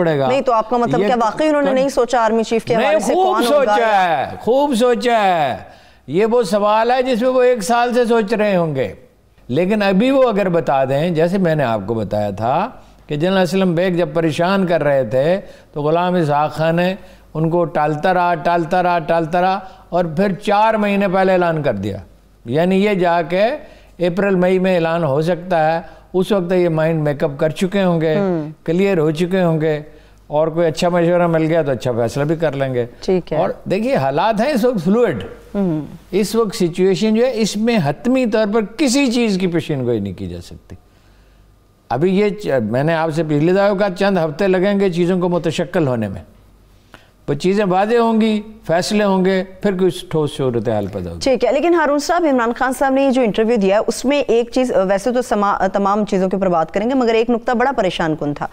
पड़ेगा नहीं तो आपका मतलब क्या वाकई उन्होंने नहीं सोचा आर्मी चीफ के हवाले से कौन सोचा है खूब सोचा है ये वो सवाल है जिसमें वो एक साल से सोच रहे होंगे लेकिन अभी वो अगर बता दें जैसे मैंने आपको बताया था कि जनरल असलम बेग जब परेशान कर रहे थे तो गुलाम इसहाक खान ने उनको टालता रहा टालता रहा टालता रहा और फिर चार महीने पहले ऐलान कर दिया यानी ये जाके अप्रैल मई में ऐलान हो सकता है उस वक्त ये माइंड मेकअप कर चुके होंगे क्लियर हम्म। हो चुके होंगे और कोई अच्छा मशवरा मिल गया तो अच्छा फैसला भी कर लेंगे ठीक है और देखिए हालात हैं इस वक्त फ्लूड हम्म। इस वक्त सिचुएशन जो है इसमें हतमी तौर पर किसी चीज़ की पेशीन गोई नहीं की जा सकती अभी ये मैंने आपसे पिछली दावे कहा चंद हफ्ते लगेंगे चीज़ों को मुतशक्ल होने में वो चीज़ें वादे होंगी फैसले होंगे फिर कुछ ठोस शोरत हाल पैदा होगी ठीक है लेकिन हारून साहब इमरान खान साहब ने जो इंटरव्यू दिया है उसमें एक चीज़ वैसे तो समा तमाम चीज़ों के ऊपर बात करेंगे मगर एक नुकता बड़ा परेशान कन था